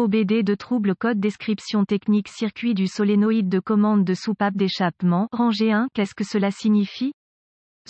OBD de trouble code description technique circuit du solénoïde de commande de soupape d'échappement. Rangé 1, qu'est-ce que cela signifie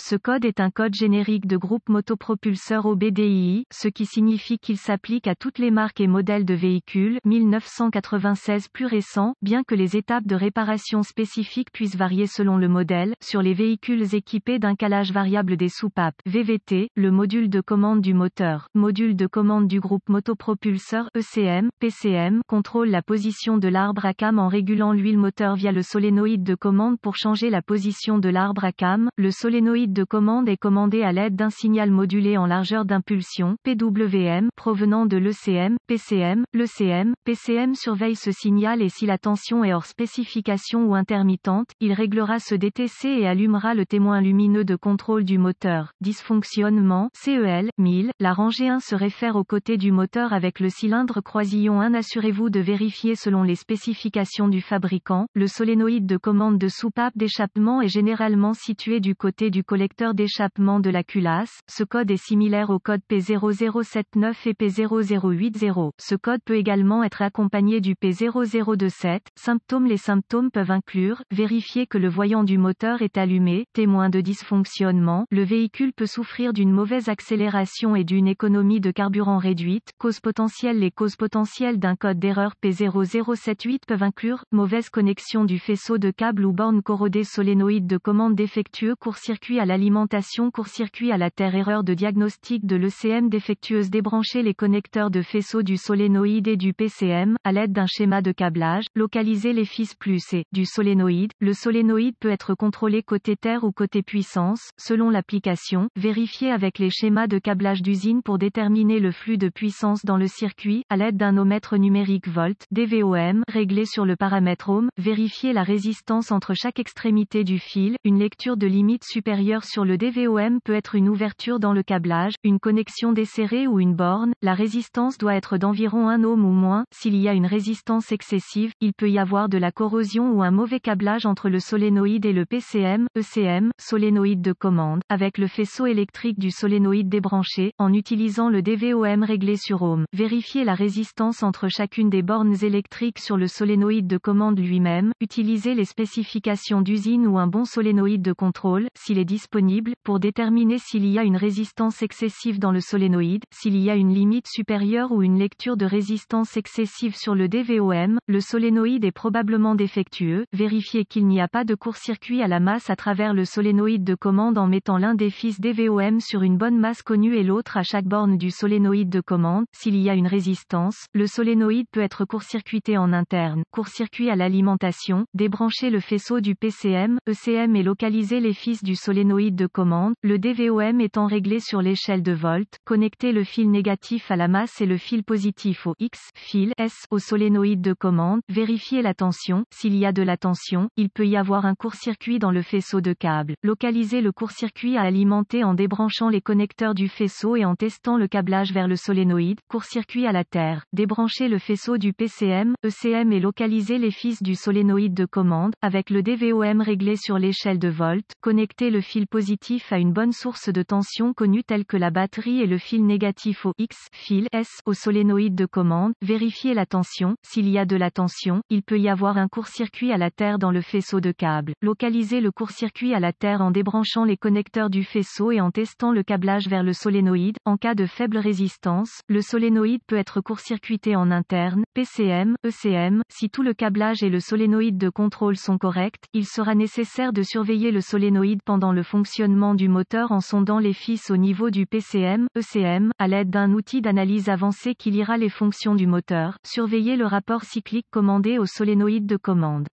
ce code est un code générique de groupe motopropulseur OBDII, ce qui signifie qu'il s'applique à toutes les marques et modèles de véhicules 1996 plus récents, bien que les étapes de réparation spécifiques puissent varier selon le modèle. Sur les véhicules équipés d'un calage variable des soupapes VVT, le module de commande du moteur, module de commande du groupe motopropulseur ECM, PCM, contrôle la position de l'arbre à cam en régulant l'huile moteur via le solénoïde de commande pour changer la position de l'arbre à cam. Le solénoïde de commande est commandé à l'aide d'un signal modulé en largeur d'impulsion, PWM, provenant de l'ECM, PCM, l'ECM, PCM surveille ce signal et si la tension est hors spécification ou intermittente, il réglera ce DTC et allumera le témoin lumineux de contrôle du moteur. Dysfonctionnement, CEL, 1000, la rangée 1 se réfère au côté du moteur avec le cylindre croisillon 1. Assurez-vous de vérifier selon les spécifications du fabricant, le solénoïde de commande de soupape d'échappement est généralement situé du côté du collecteur lecteur d'échappement de la culasse. Ce code est similaire au code P0079 et P0080. Ce code peut également être accompagné du P0027. Symptômes Les symptômes peuvent inclure, vérifier que le voyant du moteur est allumé, témoin de dysfonctionnement, le véhicule peut souffrir d'une mauvaise accélération et d'une économie de carburant réduite, cause potentielle Les causes potentielles d'un code d'erreur P0078 peuvent inclure, mauvaise connexion du faisceau de câble ou borne corrodée solénoïde de commande défectueux court-circuit à l'alimentation court-circuit à la terre erreur de diagnostic de l'ECM défectueuse débrancher les connecteurs de faisceau du solénoïde et du PCM, à l'aide d'un schéma de câblage, localiser les fils plus et du solénoïde. Le solénoïde peut être contrôlé côté terre ou côté puissance, selon l'application, vérifier avec les schémas de câblage d'usine pour déterminer le flux de puissance dans le circuit, à l'aide d'un omètre numérique volt, DVOM, réglé sur le paramètre ohm, vérifier la résistance entre chaque extrémité du fil, une lecture de limite supérieure sur le DVOM peut être une ouverture dans le câblage, une connexion desserrée ou une borne. La résistance doit être d'environ 1 ohm ou moins. S'il y a une résistance excessive, il peut y avoir de la corrosion ou un mauvais câblage entre le solénoïde et le PCM, ECM, solénoïde de commande, avec le faisceau électrique du solénoïde débranché, en utilisant le DVOM réglé sur ohm. Vérifier la résistance entre chacune des bornes électriques sur le solénoïde de commande lui-même, utiliser les spécifications d'usine ou un bon solénoïde de contrôle, s'il est disponible pour déterminer s'il y a une résistance excessive dans le solénoïde, s'il y a une limite supérieure ou une lecture de résistance excessive sur le DVOM, le solénoïde est probablement défectueux, vérifiez qu'il n'y a pas de court-circuit à la masse à travers le solénoïde de commande en mettant l'un des fils DVOM sur une bonne masse connue et l'autre à chaque borne du solénoïde de commande, s'il y a une résistance, le solénoïde peut être court-circuité en interne, court-circuit à l'alimentation, débrancher le faisceau du PCM, ECM et localiser les fils du solénoïde solénoïde de commande, le DVOM étant réglé sur l'échelle de volts, connectez le fil négatif à la masse et le fil positif au X, fil S au solénoïde de commande, vérifiez la tension, s'il y a de la tension, il peut y avoir un court-circuit dans le faisceau de câble, localisez le court-circuit à alimenter en débranchant les connecteurs du faisceau et en testant le câblage vers le solénoïde, court-circuit à la terre, débranchez le faisceau du PCM, ECM et localisez les fils du solénoïde de commande, avec le DVOM réglé sur l'échelle de volts, connectez le fil positif à une bonne source de tension connue telle que la batterie et le fil négatif au X fil S au solénoïde de commande. vérifier la tension. S'il y a de la tension, il peut y avoir un court-circuit à la terre dans le faisceau de câble. Localisez le court-circuit à la terre en débranchant les connecteurs du faisceau et en testant le câblage vers le solénoïde. En cas de faible résistance, le solénoïde peut être court-circuité en interne, PCM, ECM. Si tout le câblage et le solénoïde de contrôle sont corrects, il sera nécessaire de surveiller le solénoïde pendant le fonctionnement du moteur en sondant les fils au niveau du PCM, ECM, à l'aide d'un outil d'analyse avancé qui lira les fonctions du moteur, surveiller le rapport cyclique commandé au solénoïde de commande.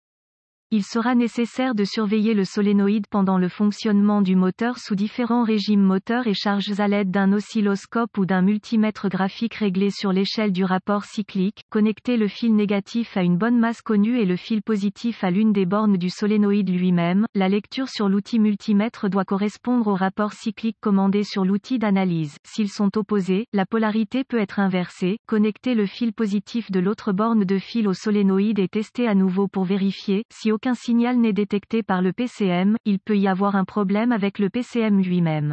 Il sera nécessaire de surveiller le solénoïde pendant le fonctionnement du moteur sous différents régimes moteurs et charges à l'aide d'un oscilloscope ou d'un multimètre graphique réglé sur l'échelle du rapport cyclique, connecter le fil négatif à une bonne masse connue et le fil positif à l'une des bornes du solénoïde lui-même. La lecture sur l'outil multimètre doit correspondre au rapport cyclique commandé sur l'outil d'analyse. S'ils sont opposés, la polarité peut être inversée. Connecter le fil positif de l'autre borne de fil au solénoïde et tester à nouveau pour vérifier si aucun aucun signal n'est détecté par le PCM, il peut y avoir un problème avec le PCM lui-même.